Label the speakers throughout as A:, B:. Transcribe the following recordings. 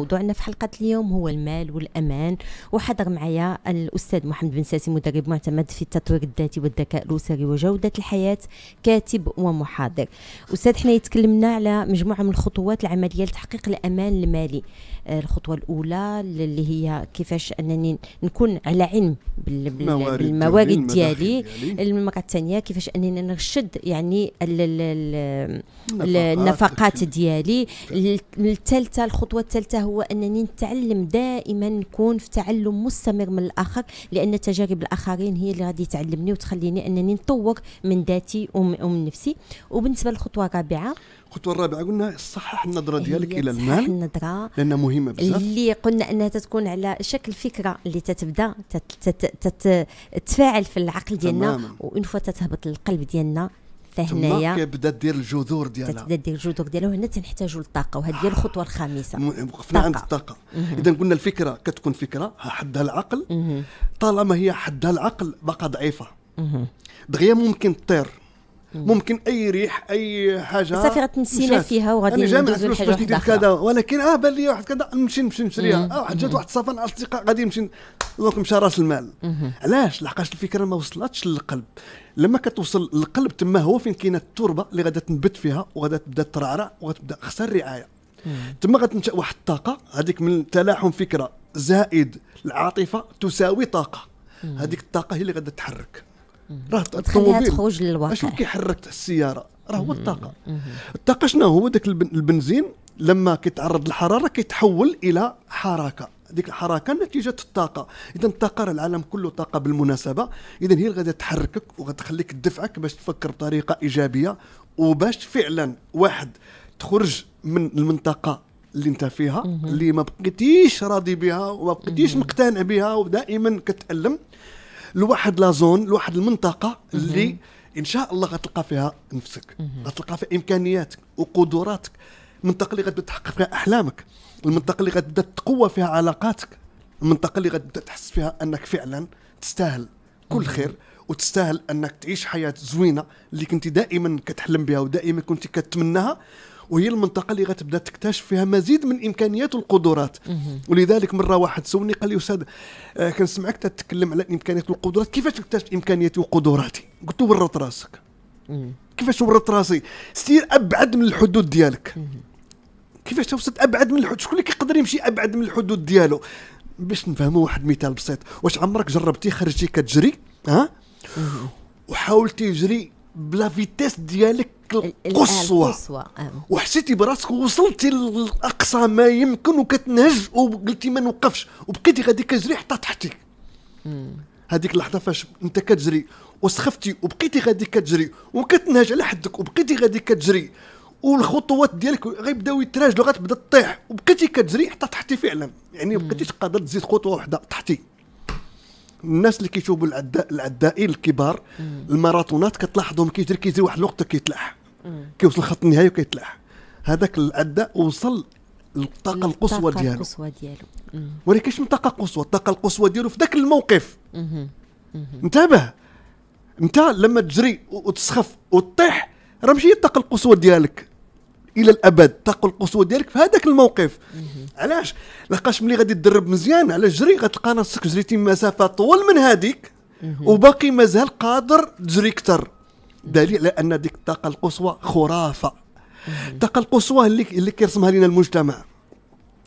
A: موضوعنا في حلقة اليوم هو المال والأمان وحضر معايا الأستاذ محمد بن ساسي مدرب معتمد في التطوير الذاتي والذكاء الأسري وجودة الحياة كاتب ومحاضر أستاذ حنا تكلمنا على مجموعة من الخطوات العملية لتحقيق الأمان المالي آه، الخطوة الأولى اللي هي كيفاش أنني نكون على علم بالموارد ديالي المرة الثانية كيفاش أنني نرشد يعني النفقات ديالي الثالثة الخطوة الثالثة هو انني نتعلم دائما نكون في تعلم مستمر من الاخر لان تجارب الاخرين هي اللي غادي تعلمني وتخليني انني نطور من ذاتي ومن نفسي وبالنسبه للخطوه الرابعه
B: الخطوه الرابعه قلنا صحح النظره ديالك الى المال
A: النظره
B: لانها مهمه بزاف
A: اللي قلنا انها تتكون على شكل فكره اللي تتبدا تتفاعل في العقل ديالنا وان فوا تتهبط للقلب ديالنا فهنايا كيبدا
B: دير الجذور ديالها تبدا دير الجذور ديالها وهنا تنحتاجوا للطاقه وهذه هي الخطوه الخامسه وقفنا عند الطاقه اذا قلنا الفكره كتكون فكره حدها العقل طالما هي حدها العقل باقا ضعيفه دغيا ممكن تطير ممكن اي ريح اي حاجه صافي غتنسينا فيها وغادي انا جامع فلوس باش ندير كذا ولكن اه بان لي واحد كذا نمشي نمشي نشريها اه واحد جات واحد الصفان اصدقاء غادي نمشي دونك مشى راس المال علاش لحقاش الفكره ما وصلتش للقلب لما كتوصل للقلب تما هو فين كاينه التربه اللي غادا تنبت فيها وغادا تبدا ترعرع وغتبدا خسر الرعايه تما غتنشا واحد الطاقه هذيك من تلاحم فكره زائد العاطفه تساوي طاقه هذيك الطاقه هي اللي غادا تحرك راه تخليها تخرج للواقع شنو كيحرك السياره راه هو الطاقه الطاقه شنو هو داك البنزين لما كيتعرض للحراره كيتحول الى حركه ديك الحركه نتيجه الطاقه اذا الطاقه راه العالم كله طاقه بالمناسبه اذا هي اللي غادي تحركك وغتخليك تدفعك باش تفكر بطريقه ايجابيه وباش فعلا واحد تخرج من المنطقه اللي انت فيها اللي ما بقيتيش راضي بها وما بقيتيش مقتنع بها ودائما كتالم لواحد لا زون لواحد المنطقه اللي ان شاء الله غتلقى فيها نفسك غتلقى فيها امكانياتك وقدراتك المنطقه اللي غتبدا تحقق فيها احلامك المنطقه اللي غتبدا تقوى فيها علاقاتك المنطقه اللي غتبدا تحس فيها انك فعلا تستاهل كل خير وتستاهل انك تعيش حياه زوينه اللي كنت دائما كتحلم بها ودائما كنت كتمناها وهي المنطقه اللي غتبدا تكتشف فيها مزيد من الامكانيات والقدرات ولذلك مره واحد سولني قال لي استاذ آه كنسمعك تتكلم على الامكانيات والقدرات كيفاش تكتشف امكانياتي وقدراتي قلت له ورط راسك كيفاش ورط راسي سير ابعد من الحدود ديالك كيفاش توصل ابعد من الحدود شكون اللي كيقدر يمشي ابعد من الحدود ديالو باش نفهموا واحد المثال بسيط واش عمرك جربتي خرجتي كتجري ها وحاولتي تجري بلا فيتيس ديالك القصوى
A: القصوى آه.
B: وحسيتي براسك وصلتي لاقصى ما يمكن وكتنهج وقلتي ما نوقفش وبقيتي غادي كتجري حتى تحتي هذيك اللحظه فاش انت كتجري وسخفتي وبقيتي غادي كتجري وكتنهج على حدك وبقيتي غادي كتجري والخطوات ديالك غيبداو يتراجلوا غتبدا تطيح وبقيتي كتجري حتى تحتي فعلا يعني بقيتيش قادر تزيد خطوه واحده تحتي الناس اللي كيشوفوا العدائين الكبار الماراثونات كتلاحظهم كيجري كيجري واحد الوقت كيتلاح كيوصل لخط النهايه وكيتلاح هذاك الأداء وصل للطاقه القصوى ديالو القصوى ديالو ولكن كاينش من طاقه قصوى الطاقه القصوى ديالو في ذاك الموقف انتبه انت لما تجري وتسخف وتطيح راه ماشي الطاقه القصوى ديالك الى الابد الطاقه القصوى ديالك في هذاك الموقف علاش لقاش ملي غادي تدرب مزيان على الجري غتلقى راسك جريتي مسافه طول من هذيك وباقي مازال قادر تجري اكثر دليل على ان ديك الطاقه القصوى خرافه الطاقه القصوى اللي اللي كيرسمها لنا المجتمع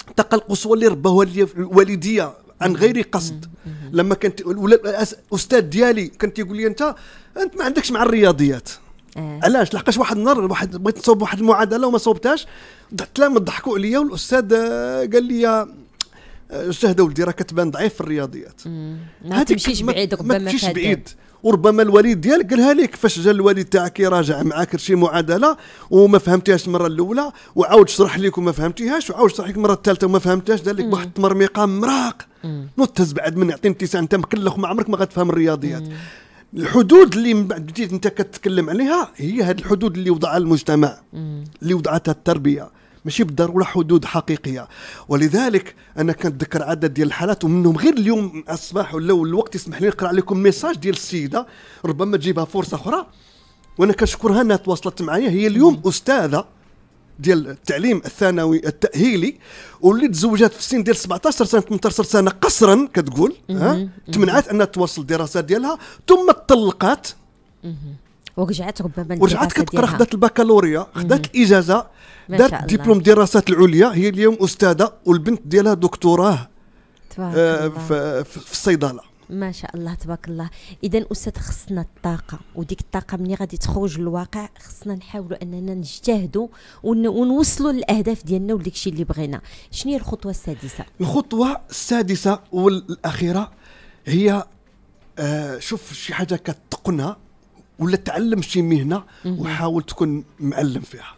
B: الطاقه القصوى اللي رباوها والدية عن غير قصد لما كانت الاستاذ ديالي كان تيقول لي انت انت ما عندكش مع الرياضيات إيه. علاش لحقاش واحد النهار واحد بغيت نصوب واحد المعادله وما صوبتهاش تلام ضحكوا عليا والأستاذ قال لي شهد ولدي راه كتبان ضعيف في الرياضيات ما تمشيش بعيد ما تمشيش بعيد وربما الوالد ديالك قالها لك فاش جا الوالد تاعك يراجع معاك شي معادله وما فهمتيهاش المره الاولى وعاود شرح لك وما فهمتيهاش وعاود شرح لك المره الثالثه وما فهمتهاش دار لك واحد التمرميقه مراق نوض تهز بعد من يعطيني تسعه انت مكلخ وما عمرك ما غتفهم الرياضيات الحدود اللي من بعد بديت انت كتكلم عليها هي هذه الحدود اللي وضعها المجتمع اللي وضعتها التربيه ماشي بالضروره حدود حقيقيه ولذلك انا كنتذكر عدد ديال الحالات ومنهم غير اليوم الصباح ولا الوقت يسمح لي نقرا عليكم ميساج ديال السيده ربما تجيبها فرصه اخرى وانا كنشكرها انها تواصلت معايا هي اليوم استاذه ديال التعليم الثانوي التاهيلي واللي تزوجات في السن ديال 17 سنه 18 سنه قصرا كتقول ها تمنعت انها تواصل الدراسه ديالها ثم طلقات
A: ورجعت ربما ورجعت كتقرا خدات
B: البكالوريا خدات الاجازه دارت دبلوم دراسات العليا هي اليوم استاذه والبنت ديالها دكتوراه آه في الصيدله
A: ما شاء الله تبارك الله اذا استاذ خصنا الطاقه وديك الطاقه ملي غادي تخرج للواقع خصنا نحاولوا اننا نجتهدوا ونوصلوا للاهداف ديالنا وديك الشيء اللي بغينا شنو هي الخطوه السادسه
B: الخطوه السادسه والاخيره هي آه شوف شي حاجه كتقنها ولا تعلم شي مهنه وحاول تكون معلم فيها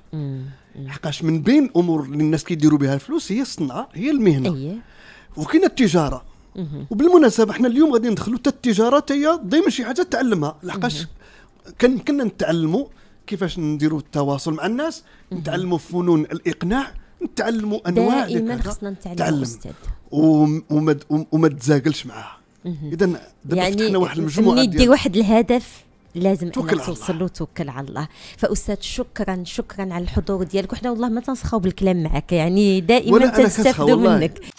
B: حقاش من بين الامور اللي الناس كيديروا بها الفلوس هي الصنعه هي المهنه أيه. وكاين التجاره وبالمناسبه حنا اليوم غادي ندخلوا حتى التجاره حتى هي دائما شي حاجه تعلمها لحقاش كان كنا نتعلموا كيفاش نديروا التواصل مع الناس نتعلموا فنون الاقناع نتعلموا انواع دائما خصنا نتعلم وما وما تزاقلش معاها اذا يعني فتحنا واحد المجموعه ندي واحد
A: الهدف لازم توكل انك توصل له توكل على الله فاستاذ شكرا شكرا على الحضور ديالك وحنا والله ما تنسخاو بالكلام معك يعني دائما تستافدوا منك